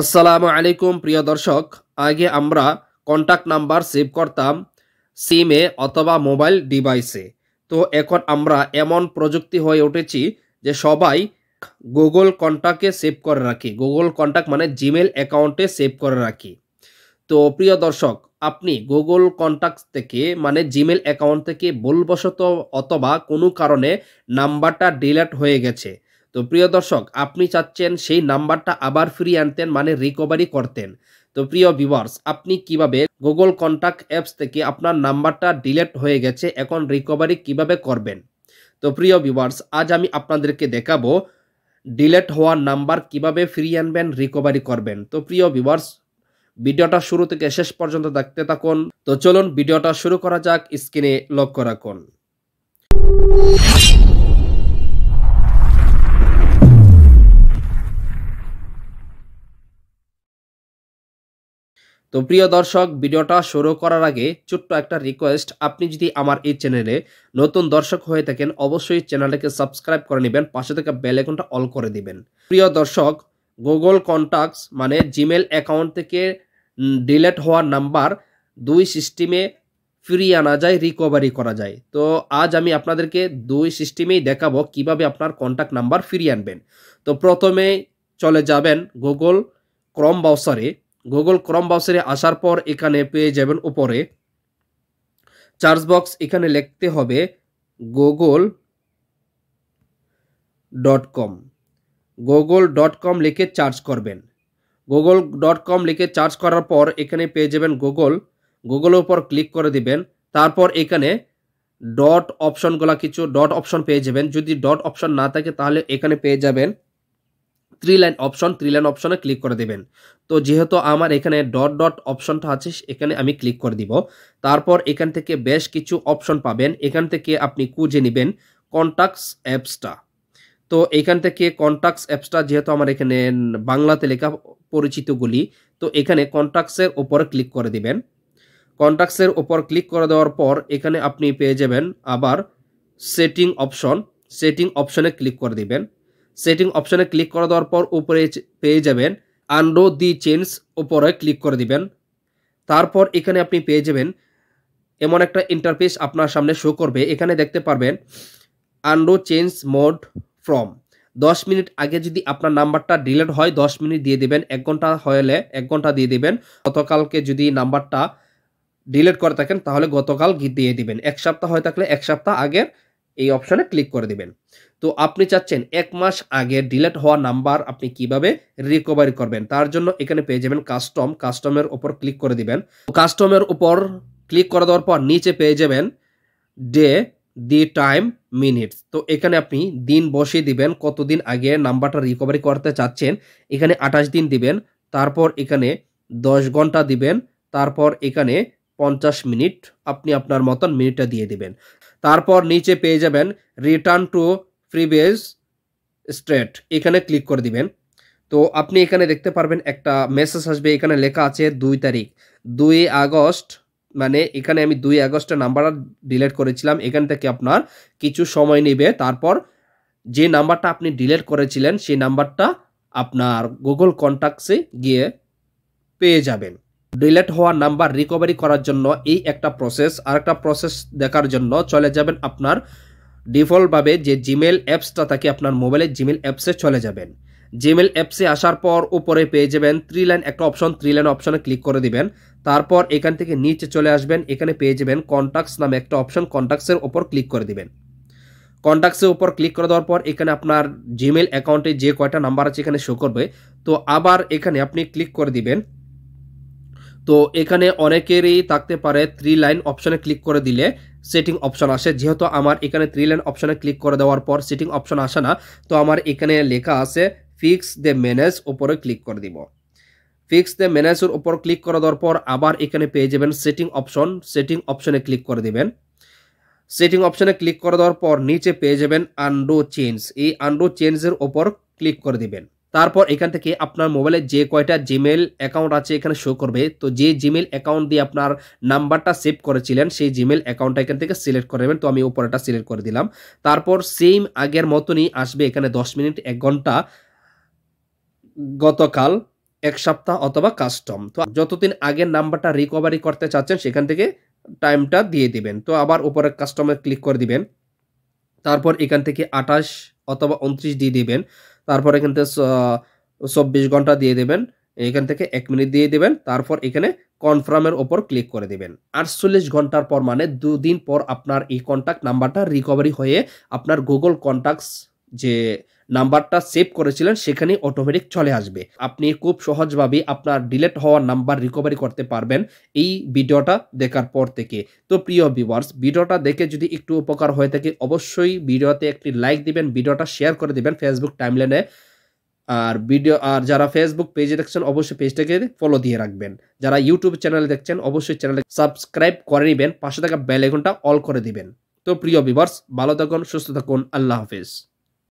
আসসালামু আলাইকুম প্রিয় দর্শক আগে আমরা কন্ট্যাক্ট নাম্বার সেভ করতাম সিমে অথবা মোবাইল ডিভাইসে তো এখন আমরা এমন প্রযুক্তি হয়ে উঠেছি যে সবাই গুগল কন্ট্যাক্টে সেভ করে রাখি গুগল কন্ট্যাক্ট মানে জিমেল অ্যাকাউন্টে সেভ করে রাখি তো প্রিয় দর্শক আপনি গুগল কন্ট্যাক্ট থেকে মানে জিমেল অ্যাকাউন্ট থেকে ভুলবশত অথবা কোনো কারণে নাম্বারটা ডিলেট হয়ে গেছে তো প্রিয় দর্শক আপনি চাচ্ছেন সেই নাম্বারটা আবার ফিরিয়ে আনতেন মানে রিকভারি করতেন তো প্রিয় ভিভার্স আপনি কিভাবে গুগল কন্ট্যাক্ট অ্যাপস থেকে আপনার নাম্বারটা ডিলেট হয়ে গেছে এখন রিকভারি কিভাবে করবেন তো প্রিয় ভিভার্স আজ আমি আপনাদেরকে দেখাবো ডিলেট হওয়ার নাম্বার কিভাবে ফিরিয়ে আনবেন রিকভারি করবেন তো প্রিয় ভিভার্স ভিডিওটা শুরু থেকে শেষ পর্যন্ত দেখতে থাকুন তো চলুন ভিডিওটা শুরু করা যাক স্ক্রিনে লক্ষ্য রাখুন তো প্রিয় দর্শক ভিডিওটা শুরু করার আগে ছোট্ট একটা রিকোয়েস্ট আপনি যদি আমার এই চ্যানেলে নতুন দর্শক হয়ে থাকেন অবশ্যই চ্যানেলটাকে সাবস্ক্রাইব করে নেবেন পাশে থেকে বেলাইকনটা অল করে দিবেন প্রিয় দর্শক গুগল কন্ট্যাক্টস মানে জিমেল অ্যাকাউন্ট থেকে ডিলেট হওয়ার নাম্বার দুই সিস্টেমে ফিরিয়ে আনা যায় রিকভারি করা যায় তো আজ আমি আপনাদেরকে দুই সিস্টেমেই দেখাবো কিভাবে আপনার কন্ট্যাক্ট নাম্বার ফিরিয়ে আনবেন তো প্রথমে চলে যাবেন গুগল ক্রম বাউসারে গুগল ক্রম ব্রাউজারে আসার পর এখানে পেয়ে যাবেন উপরে চার্জ বক্স এখানে লিখতে হবে Google dot com Google dot com লিখে চার্জ করবেন গুগল ডট কম লিখে চার্জ করার পর এখানে পেয়ে যাবেন গুগল গুগলের উপর ক্লিক করে দিবেন তারপর এখানে ডট অপশনগুলো কিছু ডট অপশন পেয়ে যাবেন যদি ডট অপশন না থাকে তাহলে এখানে পেয়ে যাবেন three line option three line অপশনে ক্লিক করে দেবেন তো যেহেতু আমার এখানে ডট ডট অপশনটা আছে এখানে আমি ক্লিক করে দিব তারপর এখান থেকে বেশ কিছু অপশন পাবেন এখান থেকে আপনি খুঁজে নেবেন কন্ট্যাক্টস অ্যাপসটা তো এখান থেকে কন্ট্যাক্টস অ্যাপসটা যেহেতু আমার এখানে বাংলাতে লেখা পরিচিতগুলি তো এখানে কন্ট্যাক্টসের ওপরে ক্লিক করে দিবেন কন্ট্যাক্টসের ওপর ক্লিক করে দেওয়ার পর এখানে আপনি পেয়ে যাবেন আবার সেটিং অপশন সেটিং অপশনে ক্লিক করে দিবেন সেটিং অপশনে ক্লিক করে দেওয়ার পর উপরে পেয়ে যাবেন আনডো দি চেঞ্জ ওপরে ক্লিক করে দিবেন তারপর এখানে আপনি পেয়ে যাবেন এমন একটা ইন্টারফেস আপনার সামনে শো করবে এখানে দেখতে পারবেন আনডো চেঞ্জ মোড ফ্রম দশ মিনিট আগে যদি আপনার নাম্বারটা ডিলেট হয় দশ মিনিট দিয়ে দেবেন এক ঘন্টা হলে এক ঘন্টা দিয়ে দেবেন গতকালকে যদি নাম্বারটা ডিলেট করে থাকেন তাহলে গতকাল দিয়ে দিবেন এক সপ্তাহ হয়ে থাকলে এক সপ্তাহ আগের এই অপশনে ক্লিক করে দিবেন তো আপনি চাচ্ছেন এক মাস আগে ডিলেট হওয়া নাম্বার আপনি কিভাবে রিকভারি করবেন তার জন্য এখানে পেয়ে যাবেন কাস্টম কাস্টমের ওপর ক্লিক করে দিবেন কাস্টমের উপর ক্লিক করে দেওয়ার পর নিচে পেয়ে যাবেন ডে দি টাইম মিনিটস তো এখানে আপনি দিন বসিয়ে দিবেন কতদিন আগে নাম্বারটা রিকভারি করতে চাচ্ছেন এখানে আঠাশ দিন দিবেন তারপর এখানে দশ ঘন্টা দিবেন তারপর এখানে পঞ্চাশ মিনিট আপনি আপনার মতন মিনিটটা দিয়ে দিবেন তারপর নিচে পেয়ে যাবেন রিটার্ন টু ফ্রিবেজ স্ট্রেট এখানে ক্লিক করে দিবেন তো আপনি এখানে দেখতে পারবেন একটা মেসেজ আসবে এখানে লেখা আছে দুই তারিখ দুই আগস্ট মানে এখানে আমি দুই আগস্টের নাম্বার ডিলেট করেছিলাম এখান থেকে আপনার কিছু সময় নেবে তারপর যে নাম্বারটা আপনি ডিলেট করেছিলেন সেই নাম্বারটা আপনার গুগল কন্ট্যাক্টসে গিয়ে পেয়ে যাবেন ডিলেট হওয়া নাম্বার রিকভারি করার জন্য এই একটা প্রসেস আর একটা প্রসেস দেখার জন্য চলে যাবেন আপনার ডিফল্টভাবে যে জিমেল অ্যাপসটা থাকে আপনার মোবাইলে জিমেল অ্যাপসে চলে যাবেন জিমেল অ্যাপসে আসার পর উপরে পেয়ে যাবেন থ্রি লাইন একটা অপশন থ্রি লাইন অপশনে ক্লিক করে দিবেন তারপর এখান থেকে নিচে চলে আসবেন এখানে পেয়ে যাবেন কন্ট্যাক্টস নামে একটা অপশন কন্ট্যাক্টসের ওপর ক্লিক করে দিবেন কন্ট্যাক্টসের উপর ক্লিক করে দেওয়ার পর এখানে আপনার জিমেল অ্যাকাউন্টে যে কয়টা নাম্বার আছে এখানে শো করবে তো আবার এখানে আপনি ক্লিক করে দিবেন তো এখানে অনেকেরই থাকতে পারে থ্রি লাইন অপশানে ক্লিক করে দিলে সেটিং অপশন আসে যেহেতু আমার এখানে থ্রি লাইন অপশানে ক্লিক করে দেওয়ার পর সেটিং অপশন আসে না তো আমার এখানে লেখা আছে ফিক্স দ্য ম্যানেজ ওপরে ক্লিক করে দিব ফিক্স দ্য ম্যানেজের ওপর ক্লিক করে দেওয়ার পর আবার এখানে পেয়ে যাবেন সেটিং অপশন সেটিং অপশনে ক্লিক করে দেবেন সেটিং অপশনে ক্লিক করে দেওয়ার পর নিচে পেয়ে যাবেন আন্ডো চেঞ্জ এই আন্ডো চেঞ্জের ওপর ক্লিক করে দিবেন তারপর এখান থেকে আপনার মোবাইলে যে কয়টা জিমেল অ্যাকাউন্ট আছে এখানে শো করবে তো যে জিমেল অ্যাকাউন্ট দিয়ে আপনার নাম্বারটা সেভ করেছিলেন সেই জিমেল অ্যাকাউন্টটা এখান থেকে সিলেক্ট করে নেবেন তো আমি উপরেটা সিলেক্ট করে দিলাম তারপর সেম আগের মতনই আসবে এখানে দশ মিনিট এক ঘন্টা গতকাল এক সপ্তাহ অথবা কাস্টম তো যতদিন আগের নাম্বারটা রিকভারি করতে চাচ্ছেন সেখান থেকে টাইমটা দিয়ে দিবেন তো আবার উপরে কাস্টমে ক্লিক করে দিবেন তারপর এখান থেকে আঠাশ অথবা উনত্রিশ দিয়ে দেবেন তারপর এখান থেকে চব্বিশ ঘন্টা দিয়ে দেবেন এখান থেকে এক মিনিট দিয়ে দেবেন তারপর এখানে কনফার্মের ওপর ক্লিক করে দেবেন আটচল্লিশ ঘন্টার পর মানে দুদিন পর আপনার এই কন্ট্যাক্ট নাম্বারটা রিকভারি হয়ে আপনার গুগল কন্ট্যাক্টস যে নাম্বারটা সেভ করেছিলেন সেখানে অটোমেটিক চলে আসবে আপনি খুব সহজভাবে আপনার ডিলেট হওয়া নাম্বার রিকভারি করতে পারবেন এই ভিডিওটা দেখার পর থেকে তো প্রিয় ভিউয়ার্স ভিডিওটা দেখে যদি একটু উপকার হয়ে থাকে অবশ্যই ভিডিওতে একটি লাইক দিবেন ভিডিওটা শেয়ার করে দিবেন ফেসবুক টাইমলাইনে আর ভিডিও আর যারা ফেসবুক পেজে দেখছেন অবশ্যই পেজটাকে ফলো দিয়ে রাখবেন যারা ইউটিউব চ্যানেলে দেখছেন অবশ্যই চ্যানেলে সাবস্ক্রাইব করে নেবেন পাশে থাকা বেলেগনটা অল করে দিবেন তো প্রিয় ভিভার্স ভালো থাকুন সুস্থ থাকুন আল্লাহ হাফিজ